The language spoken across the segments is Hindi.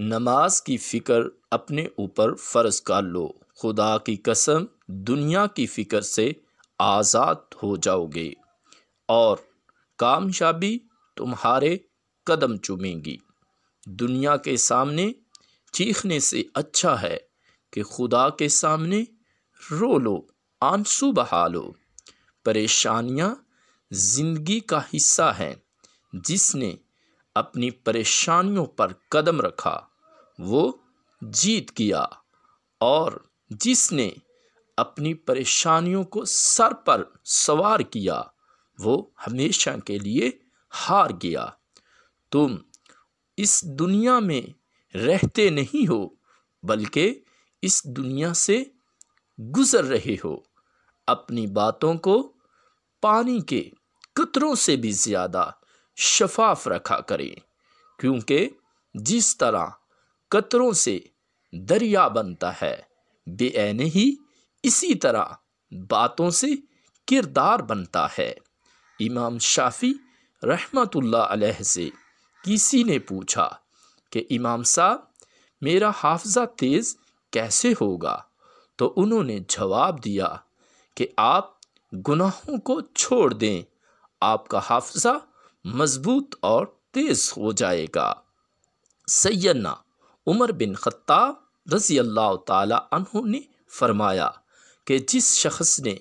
नमाज की फ़िक्र अपने ऊपर फ़र्ज़ कर लो खुदा की कसम दुनिया की फ़िक्र से आज़ाद हो जाओगे और कामयाबी तुम्हारे कदम चूमेंगी दुनिया के सामने चीखने से अच्छा है कि खुदा के सामने रो लो आंसू बहा लो परेशानियाँ ज़िंदगी का हिस्सा हैं जिसने अपनी परेशानियों पर कदम रखा वो जीत किया और जिसने अपनी परेशानियों को सर पर सवार किया वो हमेशा के लिए हार गया तुम इस दुनिया में रहते नहीं हो बल्कि इस दुनिया से गुज़र रहे हो अपनी बातों को पानी के कतरों से भी ज़्यादा शफाफ रखा करें क्योंकि जिस तरह कतरों से दरिया बनता है बेन ही इसी तरह बातों से किरदार बनता है इमाम शाफी रहमतुल्लाह अलैह से किसी ने पूछा कि इमाम साहब मेरा हाफजा तेज़ कैसे होगा तो उन्होंने जवाब दिया कि आप गुनाहों को छोड़ दें आपका हाफजा मजबूत और तेज़ हो जाएगा सैना उमर बिन खत्ताब रज़ी अल्लाह तहों ने फरमाया कि जिस शख्स ने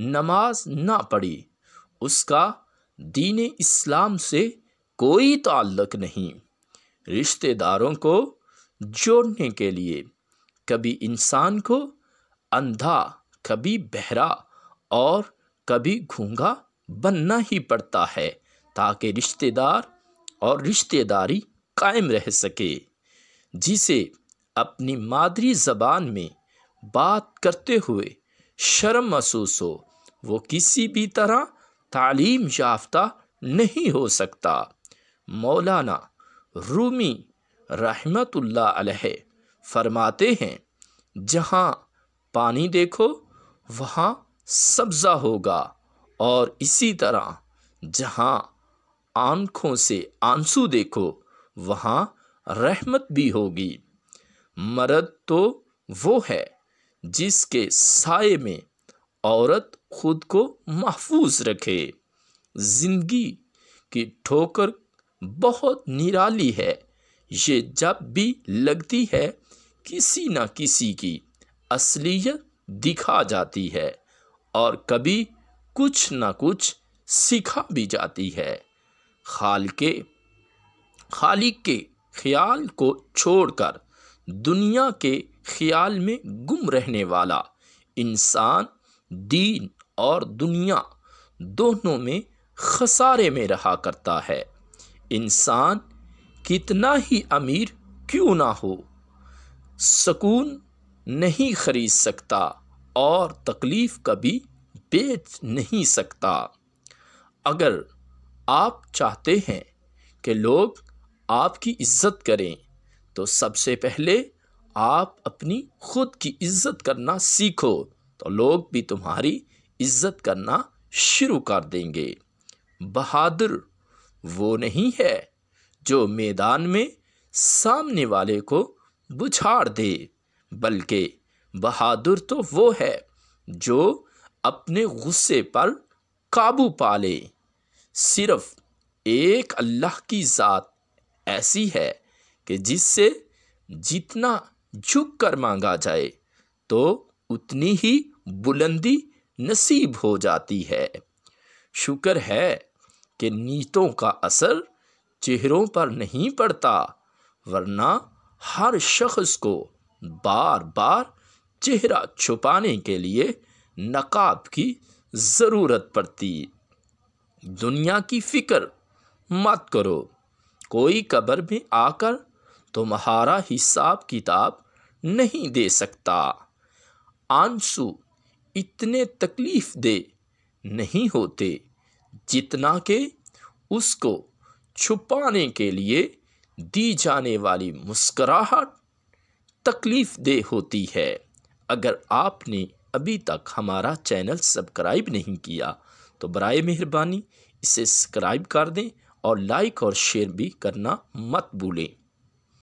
नमाज ना पढ़ी उसका दीन इस्लाम से कोई ताल्लक नहीं रिश्तेदारों को जोड़ने के लिए कभी इंसान को अंधा कभी बहरा और कभी घूंगा बनना ही पड़ता है ताकि रिश्तेदार और रिश्तेदारी कायम रह सके जिसे अपनी मादरी ज़बान में बात करते हुए शर्म महसूस हो वो किसी भी तरह तालीम याफ्ता नहीं हो सकता मौलाना रूमी रहमतुल्लाह अलैह फरमाते हैं जहाँ पानी देखो वहाँ सब्ज़ा होगा और इसी तरह जहाँ आंखों से आंसू देखो वहाँ रहमत भी होगी मर्द तो वो है जिसके साय में औरत खुद को महफूज रखे ज़िंदगी की ठोकर बहुत निराली है ये जब भी लगती है किसी न किसी की असलियत दिखा जाती है और कभी कुछ न कुछ सीखा भी जाती है खाल के खालिक के ख्याल को छोड़कर दुनिया के ख्याल में गुम रहने वाला इंसान दीन और दुनिया दोनों में खसारे में रहा करता है इंसान कितना ही अमीर क्यों ना हो सकून नहीं खरीद सकता और तकलीफ़ कभी बेच नहीं सकता अगर आप चाहते हैं कि लोग आपकी इज्जत करें तो सबसे पहले आप अपनी खुद की इज्जत करना सीखो तो लोग भी तुम्हारी इज्जत करना शुरू कर देंगे बहादुर वो नहीं है जो मैदान में सामने वाले को बुझाड़ दे बल्कि बहादुर तो वो है जो अपने गुस्से पर काबू पा ले सिर्फ एक अल्लाह की ज़ात ऐसी है कि जिससे जितना झुक कर मांगा जाए तो उतनी ही बुलंदी नसीब हो जाती है शुक्र है कि नीतों का असर चेहरों पर नहीं पड़ता वरना हर शख्स को बार बार चेहरा छुपाने के लिए नकाब की ज़रूरत पड़ती दुनिया की फ़िक्र मत करो कोई कब्र में आकर तुम्हारा हिसाब किताब नहीं दे सकता आंसू इतने तकलीफ़ दे नहीं होते जितना के उसको छुपाने के लिए दी जाने वाली मुस्कराहट तकलीफ़ दे होती है अगर आपने अभी तक हमारा चैनल सब्सक्राइब नहीं किया तो बर मेहरबानी इसे सब्सक्राइब कर दें और लाइक और शेयर भी करना मत भूलें